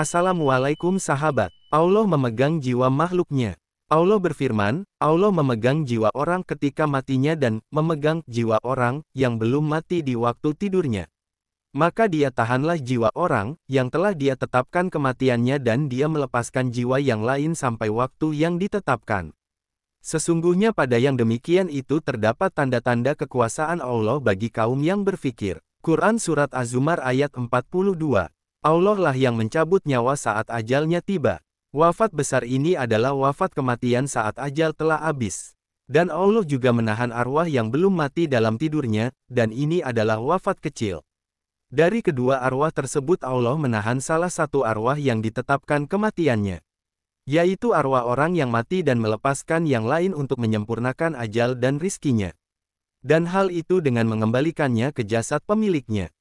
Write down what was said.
Assalamualaikum sahabat. Allah memegang jiwa makhluknya. Allah berfirman, Allah memegang jiwa orang ketika matinya dan memegang jiwa orang yang belum mati di waktu tidurnya. Maka dia tahanlah jiwa orang yang telah dia tetapkan kematiannya dan dia melepaskan jiwa yang lain sampai waktu yang ditetapkan. Sesungguhnya pada yang demikian itu terdapat tanda-tanda kekuasaan Allah bagi kaum yang berfikir. Quran Surat Az-Zumar ayat 42 Allah lah yang mencabut nyawa saat ajalnya tiba. Wafat besar ini adalah wafat kematian saat ajal telah habis. Dan Allah juga menahan arwah yang belum mati dalam tidurnya, dan ini adalah wafat kecil. Dari kedua arwah tersebut Allah menahan salah satu arwah yang ditetapkan kematiannya. Yaitu arwah orang yang mati dan melepaskan yang lain untuk menyempurnakan ajal dan rizkinya. Dan hal itu dengan mengembalikannya ke jasad pemiliknya.